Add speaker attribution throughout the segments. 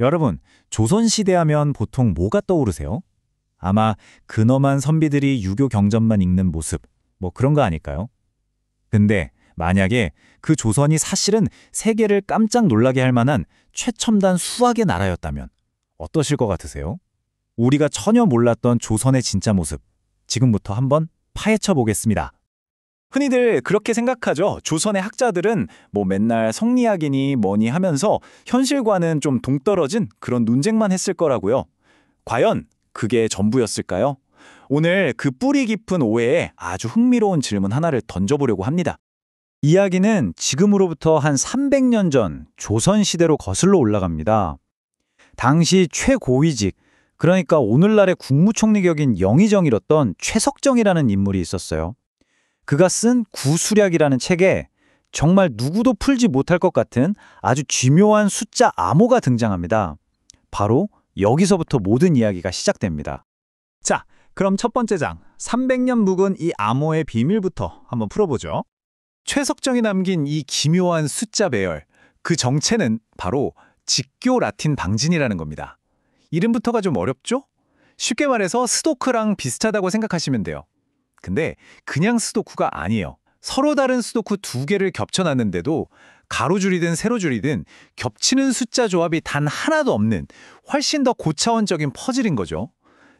Speaker 1: 여러분, 조선시대 하면 보통 뭐가 떠오르세요? 아마 근엄한 선비들이 유교 경전만 읽는 모습, 뭐 그런 거 아닐까요? 근데 만약에 그 조선이 사실은 세계를 깜짝 놀라게 할 만한 최첨단 수학의 나라였다면 어떠실 것 같으세요? 우리가 전혀 몰랐던 조선의 진짜 모습, 지금부터 한번 파헤쳐 보겠습니다. 흔히들 그렇게 생각하죠. 조선의 학자들은 뭐 맨날 성리학이니 뭐니 하면서 현실과는 좀 동떨어진 그런 논쟁만 했을 거라고요. 과연 그게 전부였을까요? 오늘 그 뿌리 깊은 오해에 아주 흥미로운 질문 하나를 던져보려고 합니다. 이야기는 지금으로부터 한 300년 전 조선시대로 거슬러 올라갑니다. 당시 최고위직, 그러니까 오늘날의 국무총리격인 영의정이었던 최석정이라는 인물이 있었어요. 그가 쓴 구수략이라는 책에 정말 누구도 풀지 못할 것 같은 아주 기묘한 숫자 암호가 등장합니다. 바로 여기서부터 모든 이야기가 시작됩니다. 자, 그럼 첫 번째 장, 300년 묵은 이 암호의 비밀부터 한번 풀어보죠. 최석정이 남긴 이 기묘한 숫자 배열, 그 정체는 바로 직교 라틴 방진이라는 겁니다. 이름부터가 좀 어렵죠? 쉽게 말해서 스토크랑 비슷하다고 생각하시면 돼요. 근데 그냥 스도쿠가 아니에요. 서로 다른 스도쿠 두 개를 겹쳐놨는데도 가로줄이든 세로줄이든 겹치는 숫자 조합이 단 하나도 없는 훨씬 더 고차원적인 퍼즐인 거죠.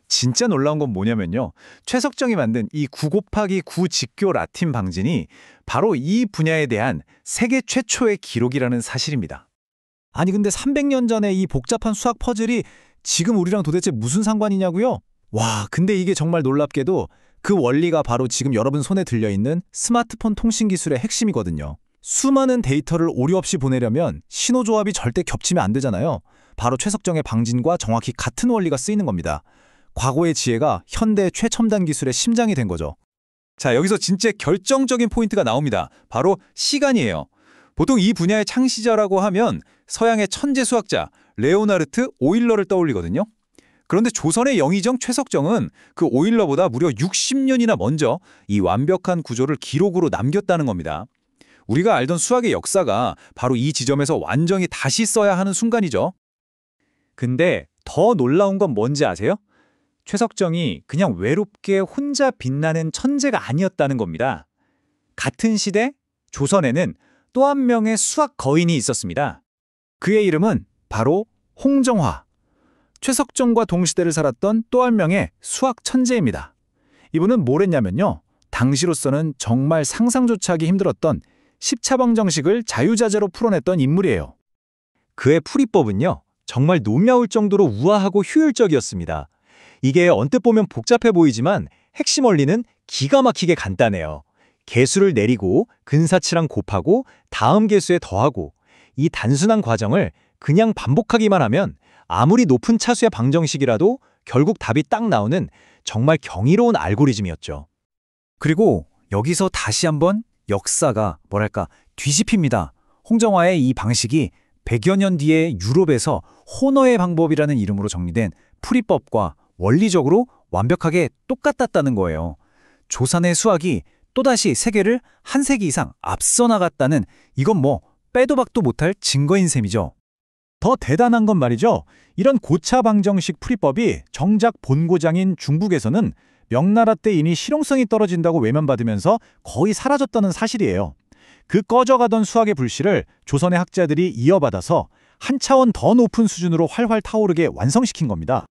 Speaker 1: 진짜 놀라운 건 뭐냐면요. 최석정이 만든 이9 곱하기 9 직교 라틴 방진이 바로 이 분야에 대한 세계 최초의 기록이라는 사실입니다. 아니 근데 300년 전에 이 복잡한 수학 퍼즐이 지금 우리랑 도대체 무슨 상관이냐고요? 와 근데 이게 정말 놀랍게도 그 원리가 바로 지금 여러분 손에 들려있는 스마트폰 통신 기술의 핵심이거든요. 수많은 데이터를 오류 없이 보내려면 신호 조합이 절대 겹치면 안 되잖아요. 바로 최석정의 방진과 정확히 같은 원리가 쓰이는 겁니다. 과거의 지혜가 현대 최첨단 기술의 심장이 된 거죠. 자, 여기서 진짜 결정적인 포인트가 나옵니다. 바로 시간이에요. 보통 이 분야의 창시자라고 하면 서양의 천재 수학자 레오나르트 오일러를 떠올리거든요. 그런데 조선의 영의정 최석정은 그 오일러보다 무려 60년이나 먼저 이 완벽한 구조를 기록으로 남겼다는 겁니다. 우리가 알던 수학의 역사가 바로 이 지점에서 완전히 다시 써야 하는 순간이죠. 근데 더 놀라운 건 뭔지 아세요? 최석정이 그냥 외롭게 혼자 빛나는 천재가 아니었다는 겁니다. 같은 시대 조선에는 또 한 명의 수학 거인이 있었습니다. 그의 이름은 바로 홍정화. 최석정과 동시대를 살았던 또 한 명의 수학 천재입니다. 이분은 뭘 했냐면요. 당시로서는 정말 상상조차 하기 힘들었던 1 0차방 정식을 자유자재로 풀어냈던 인물이에요. 그의 풀이법은요. 정말 놀라울 정도로 우아하고 효율적이었습니다. 이게 언뜻 보면 복잡해 보이지만 핵심 원리는 기가 막히게 간단해요. 개수를 내리고 근사치랑 곱하고 다음 개수에 더하고 이 단순한 과정을 그냥 반복하기만 하면 아무리 높은 차수의 방정식이라도 결국 답이 딱 나오는 정말 경이로운 알고리즘이었죠. 그리고 여기서 다시 한번 역사가 뭐랄까 뒤집힙니다. 홍정화의 이 방식이 100여 년 뒤에 유럽에서 혼어의 방법이라는 이름으로 정리된 풀이법과 원리적으로 완벽하게 똑같았다는 거예요. 조산의 수학이 또다시 세계를 한 세기 이상 앞서 나갔다는 이건 뭐 빼도 박도 못할 증거인 셈이죠. 더 대단한 건 말이죠. 이런 고차방정식 풀이법이 정작 본고장인 중국에서는 명나라 때 이미 실용성이 떨어진다고 외면받으면서 거의 사라졌다는 사실이에요. 그 꺼져가던 수학의 불씨를 조선의 학자들이 이어받아서 한 차원 더 높은 수준으로 활활 타오르게 완성시킨 겁니다.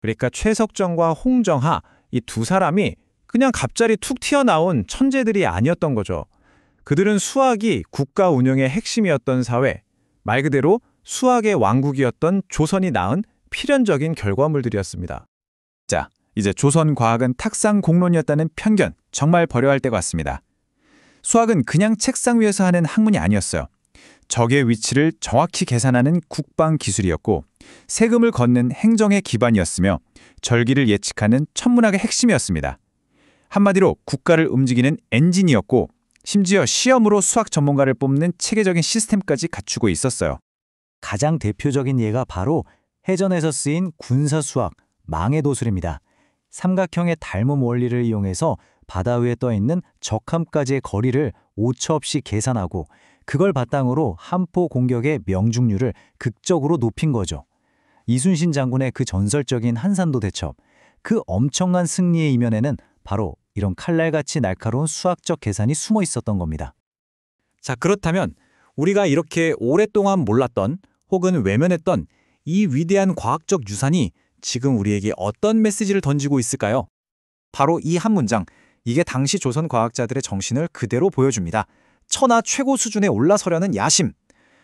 Speaker 1: 그러니까 최석정과 홍정하 이 두 사람이 그냥 갑자기 툭 튀어나온 천재들이 아니었던 거죠. 그들은 수학이 국가 운영의 핵심이었던 사회, 말 그대로 수학의 왕국이었던 조선이 낳은 필연적인 결과물들이었습니다. 자, 이제 조선 과학은 탁상 공론이었다는 편견 정말 버려야 할 때가 왔습니다. 수학은 그냥 책상 위에서 하는 학문이 아니었어요. 적의 위치를 정확히 계산하는 국방 기술이었고 세금을 걷는 행정의 기반이었으며 절기를 예측하는 천문학의 핵심이었습니다. 한마디로 국가를 움직이는 엔진이었고 심지어 시험으로 수학 전문가를 뽑는 체계적인 시스템까지 갖추고 있었어요. 가장 대표적인 예가 바로 해전에서 쓰인 군사수학, 망해 도술입니다. 삼각형의 닮음 원리를 이용해서 바다 위에 떠있는 적함까지의 거리를 오차없이 계산하고 그걸 바탕으로 한포 공격의 명중률을 극적으로 높인 거죠. 이순신 장군의 그 전설적인 한산도 대첩, 그 엄청난 승리의 이면에는 바로 이런 칼날같이 날카로운 수학적 계산이 숨어 있었던 겁니다. 자, 그렇다면 우리가 이렇게 오랫동안 몰랐던 혹은 외면했던 이 위대한 과학적 유산이 지금 우리에게 어떤 메시지를 던지고 있을까요? 바로 이 한 문장, 이게 당시 조선 과학자들의 정신을 그대로 보여줍니다. 천하 최고 수준에 올라서려는 야심.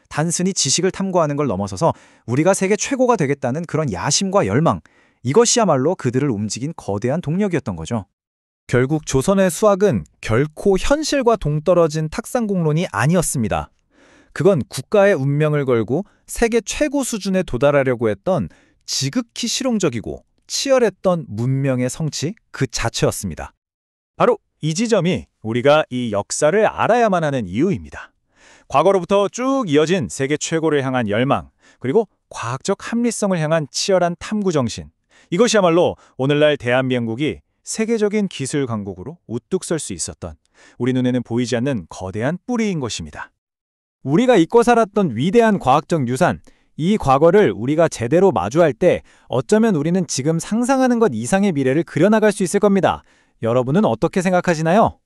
Speaker 1: 단순히 지식을 탐구하는 걸 넘어서서 우리가 세계 최고가 되겠다는 그런 야심과 열망. 이것이야말로 그들을 움직인 거대한 동력이었던 거죠. 결국 조선의 수학은 결코 현실과 동떨어진 탁상공론이 아니었습니다. 그건 국가의 운명을 걸고 세계 최고 수준에 도달하려고 했던 지극히 실용적이고 치열했던 문명의 성취 그 자체였습니다. 바로 이 지점이 우리가 이 역사를 알아야만 하는 이유입니다. 과거로부터 쭉 이어진 세계 최고를 향한 열망, 그리고 과학적 합리성을 향한 치열한 탐구 정신. 이것이야말로 오늘날 대한민국이 세계적인 기술 강국으로 우뚝 설 수 있었던 우리 눈에는 보이지 않는 거대한 뿌리인 것입니다. 우리가 잊고 살았던 위대한 과학적 유산, 이 과거를 우리가 제대로 마주할 때 어쩌면 우리는 지금 상상하는 것 이상의 미래를 그려나갈 수 있을 겁니다. 여러분은 어떻게 생각하시나요?